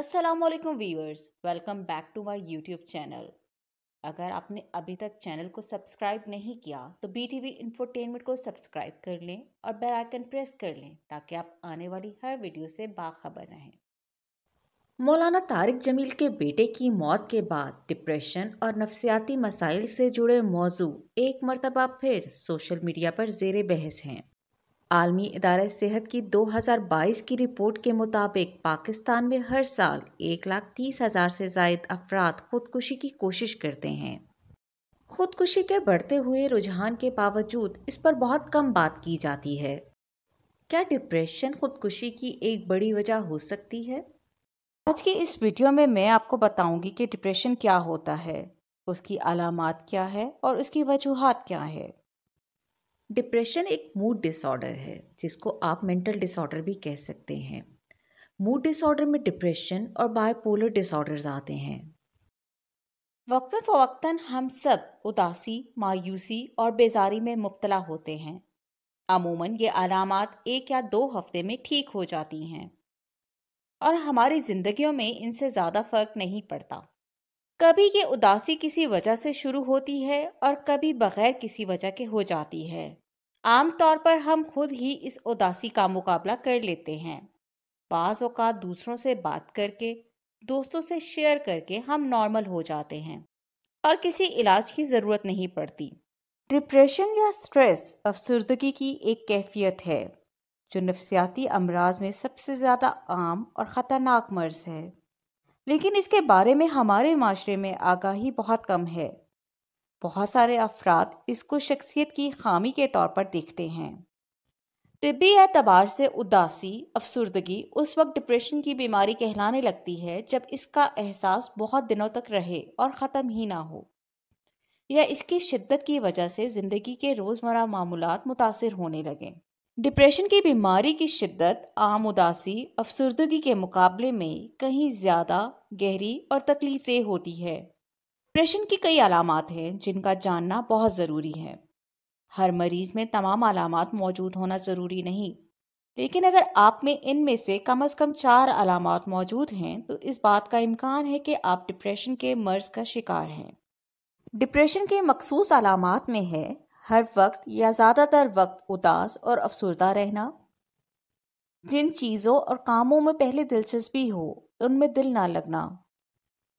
Aslam viewers welcome back to my YouTube channel अगर आपने अभी तक चैनल को सब्सक्राइब नहीं किया तो बी टी वी इंफोटेनमेंट को सब्सक्राइब कर लें और बेल आइकन प्रेस कर लें ताकि आप आने वाली हर वीडियो से बाखबर रहें मौलाना तारिक जमील के बेटे की मौत के बाद डिप्रेशन और नफसियाती मसाइल से जुड़े मौजू एक मरतबा फिर सोशल मीडिया पर जेर बहस हैं आलमी इदारे सेहत की 2022 की रिपोर्ट के मुताबिक पाकिस्तान में हर साल एक लाख तीस हज़ार से जायद अफराद खुदकुशी की कोशिश करते हैं खुदकुशी के बढ़ते हुए रुझान के बावजूद इस पर बहुत कम बात की जाती है क्या डिप्रेशन खुदकुशी की एक बड़ी वजह हो सकती है आज की इस वीडियो में मैं आपको बताऊंगी कि डिप्रेशन क्या होता है उसकी अलामत क्या है और उसकी वजूहत क्या है डिप्रेशन एक मूड डिसऑर्डर है जिसको आप मेंटल डिसऑर्डर भी कह सकते हैं मूड डिसऑर्डर में डिप्रेशन और बायपोलर डिसऑर्डर्स आते हैं वक्ता फ़वक्ता हम सब उदासी मायूसी और बेजारी में मुबतला होते हैं अमूमन ये अलामत एक या दो हफ्ते में ठीक हो जाती हैं और हमारी ज़िंदगियों में इनसे ज़्यादा फ़र्क नहीं पड़ता कभी ये उदासी किसी वजह से शुरू होती है और कभी बगैर किसी वजह के हो जाती है आमतौर पर हम खुद ही इस उदासी का मुकाबला कर लेते हैं बाज़ अवकात दूसरों से बात करके दोस्तों से शेयर करके हम नॉर्मल हो जाते हैं और किसी इलाज की ज़रूरत नहीं पड़ती डिप्रेशन या स्ट्रेस अफसरदगी की एक कैफियत है जो नफसियाती अमराज में सबसे ज़्यादा आम और ख़तरनाक मर्ज है लेकिन इसके बारे में हमारे माशरे में आगाही बहुत कम है बहुत सारे अफराद इसको शख्सियत की खामी के तौर पर देखते हैं तबी एतबार से उदासी अफसरदगी उस वक्त डिप्रेशन की बीमारी कहलाने लगती है जब इसका एहसास बहुत दिनों तक रहे और ख़त्म ही ना हो या इसकी शिद्दत की वजह से ज़िंदगी के रोज़मर्रा मामूलत मुतासर होने लगें डिप्रेशन की बीमारी की शिद्दत आम उदासी अफसरदगी के मुकाबले में कहीं ज़्यादा गहरी और तकलीफ देह होती है डिप्रेशन की कई अलामत हैं जिनका जानना बहुत ज़रूरी है हर मरीज़ में तमाम अलामत मौजूद होना ज़रूरी नहीं लेकिन अगर आप में इन में से कम अज़ कम चार अलामत मौजूद हैं तो इस बात का इम्कान है कि आप डिप्रेशन के मर्ज़ का शिकार हैं डिप्रेशन के मखसूस अलामत में है हर वक्त या ज़्यादातर वक्त उदास और अफसरदा रहना जिन चीज़ों और कामों में पहले दिलचस्पी हो उनमें दिल ना लगना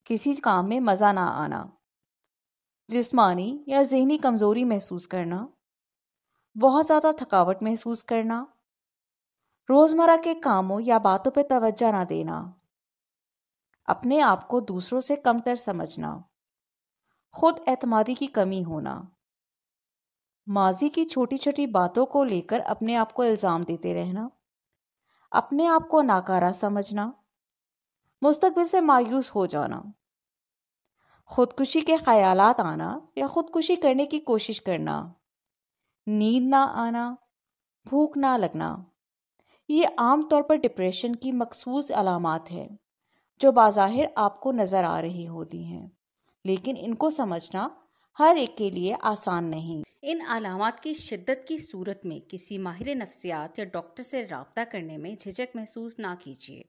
किसी काम में मज़ा ना आना जिस्मानी या जहनी कमज़ोरी महसूस करना बहुत ज़्यादा थकावट महसूस करना रोज़मर्रा के कामों या बातों पर तवज्जो ना देना अपने आप को दूसरों से कमतर समझना खुद एतमादी की कमी होना माजी की छोटी छोटी बातों को लेकर अपने आप को इल्ज़ाम देते रहना अपने आप को नाकारा समझना मुस्तबिल से मायूस हो जाना खुदकुशी के ख्याल आना या खुदकुशी करने की कोशिश करना नींद ना आना भूख ना लगना ये आम तौर पर डिप्रेशन की मखसूस अलामत है जो बाहिर आपको नज़र आ रही होती हैं लेकिन इनको समझना हर एक के लिए आसान नहीं इन अलामत की शिद्दत की सूरत में किसी माहिर नफ्सियात या डॉक्टर से रबता करने में झिझक महसूस ना कीजिए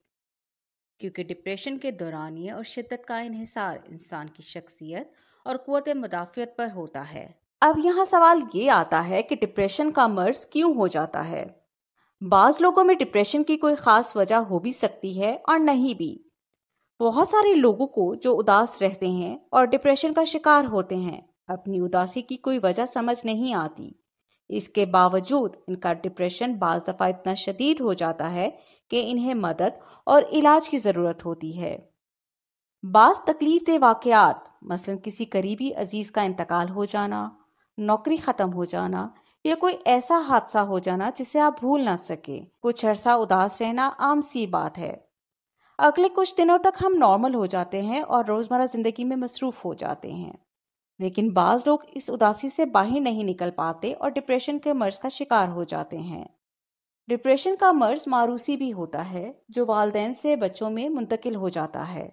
क्योंकि डिप्रेशन के दौरानिए और शिद्दत का इहिसार इंसान की शख्सियत और क़वत मुदाफियत पर होता है अब यहाँ सवाल ये आता है कि डिप्रेशन का मर्ज क्यों हो जाता है बाज़ लोगों में डिप्रेशन की कोई ख़ास वजह हो भी सकती है और नहीं भी बहुत सारे लोगों को जो उदास रहते हैं और डिप्रेशन का शिकार होते हैं अपनी उदासी की कोई वजह समझ नहीं आती इसके बावजूद इनका डिप्रेशन बाज दफ़ा इतना शदीद हो जाता है कि इन्हें मदद और इलाज की ज़रूरत होती है बास तकलीफ दे वाकयात मसलन किसी करीबी अजीज़ का इंतकाल हो जाना नौकरी ख़त्म हो जाना या कोई ऐसा हादसा हो जाना जिसे आप भूल ना सके कुछ अरसा उदास रहना आम सी बात है अगले कुछ दिनों तक हम नॉर्मल हो जाते हैं और रोज़मर्रा ज़िंदगी में मसरूफ़ हो जाते हैं लेकिन बाज लोग इस उदासी से बाहर नहीं निकल पाते और डिप्रेशन के मर्ज का शिकार हो जाते हैं डिप्रेशन का मर्ज मारूसी भी होता है जो वालदेन से बच्चों में मुंतकिल हो जाता है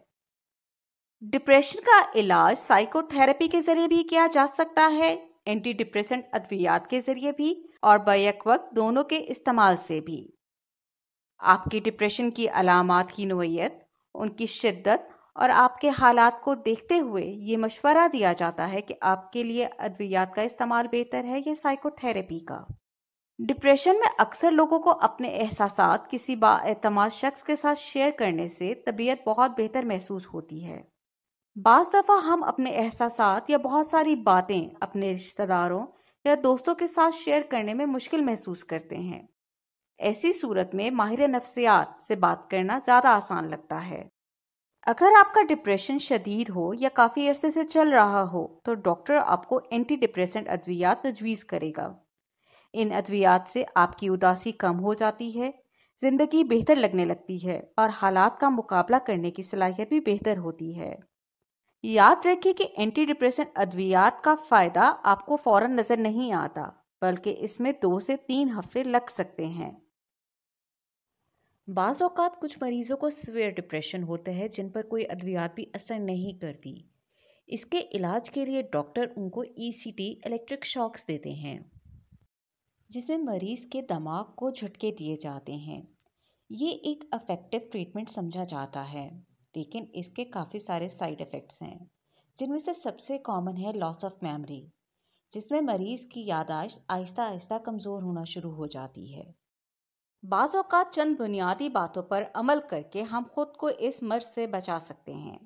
डिप्रेशन का इलाज साइकोथेरेपी के जरिए भी किया जा सकता है एंटी डिप्रेशन अद्वियात के जरिए भी और बैक वक्त दोनों के इस्तेमाल से भी आपकी डिप्रेशन की अलामत की नोयत उनकी शिद्दत और आपके हालात को देखते हुए ये मशवरा दिया जाता है कि आपके लिए अद्वियात का इस्तेमाल बेहतर है या साइकोथेरेपी का डिप्रेशन में अक्सर लोगों को अपने एहसास किसी बातमाद शख्स के साथ शेयर करने से तबीयत बहुत बेहतर महसूस होती है बज़ दफ़ा हम अपने एहसास या बहुत सारी बातें अपने रिश्तेदारों या दोस्तों के साथ शेयर करने में मुश्किल महसूस करते हैं ऐसी सूरत में माहिर नफ्सियात से बात करना ज़्यादा आसान लगता है अगर आपका डिप्रेशन शदीद हो या काफ़ी अरसे से चल रहा हो तो डॉक्टर आपको एंटी डिप्रेसेंट अद्वियात तजवीज़ करेगा इन अद्वियात से आपकी उदासी कम हो जाती है ज़िंदगी बेहतर लगने लगती है और हालात का मुकाबला करने की सलाहियत भी बेहतर होती है याद रखिए कि एंटी डिप्रेसेंट अद्वियात का फ़ायदा आपको फौरन नज़र नहीं आता बल्कि इसमें दो से तीन हफ्ते लग सकते हैं बाज़ अवत कुछ मरीज़ों को सीवियर डिप्रेशन होता है जिन पर कोई अद्वियात भी असर नहीं करती इसके इलाज के लिए डॉक्टर उनको ईसीटी इलेक्ट्रिक शॉक्स देते हैं जिसमें मरीज़ के दिमाग को झटके दिए जाते हैं ये एक अफेक्टिव ट्रीटमेंट समझा जाता है लेकिन इसके काफ़ी सारे साइड इफ़ेक्ट्स हैं जिनमें से सबसे कॉमन है लॉस ऑफ मेमोरी जिसमें मरीज़ की यादाश्त आहिस्ता आहिस्ता कमज़ोर होना शुरू हो जाती है बाज़ात चंद बुनियादी बातों पर अमल करके हम खुद को इस मर्ज से बचा सकते हैं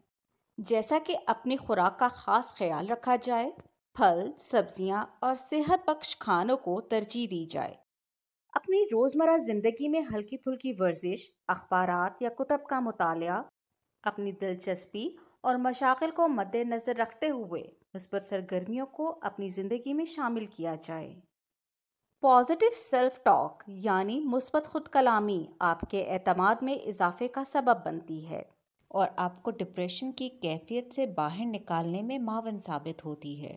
जैसा कि अपनी खुराक का ख़ास ख्याल रखा जाए फल सब्जियां और सेहत बख्श खानों को तरजीह दी जाए अपनी रोज़मर्रा ज़िंदगी में हल्की फुल्की वर्जिश अखबार या कुतब का मताल अपनी दिलचस्पी और मशाकिल को मद्दनज़र रखते हुए मुस्बत सरगर्मियों को अपनी ज़िंदगी में शामिल किया जाए पॉजिटिव सेल्फ टॉक यानी मुस्बत खुद कलामी आपके अतमाद में इजाफे का सबब बनती है और आपको डिप्रेशन की कैफियत से बाहर निकालने में मावन साबित होती है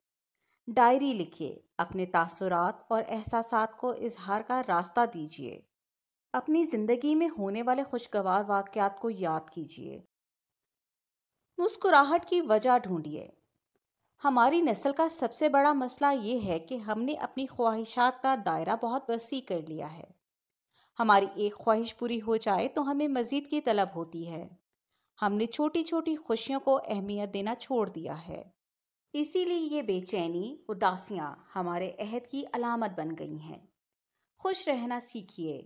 डायरी लिखिए अपने तासुरात और एहसास को इजहार का रास्ता दीजिए अपनी ज़िंदगी में होने वाले खुशगवार वाक़ात को याद कीजिए मुस्कुराहट की वजह ढूंढिए हमारी नस्ल का सबसे बड़ा मसला ये है कि हमने अपनी ख्वाहिशात का दायरा बहुत वसी कर लिया है हमारी एक ख्वाहिश पूरी हो जाए तो हमें मज़ीद की तलब होती है हमने छोटी छोटी खुशियों को अहमियत देना छोड़ दिया है इसीलिए ये बेचैनी उदासियाँ हमारे अहद की अलामत बन गई हैं खुश रहना सीखिए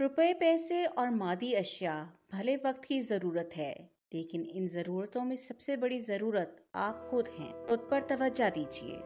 रुपए पैसे और मादी अशिया भले वक्त की ज़रूरत है लेकिन इन ज़रूरतों में सबसे बड़ी ज़रूरत आप खुद हैं खुद पर तवज्जा दीजिए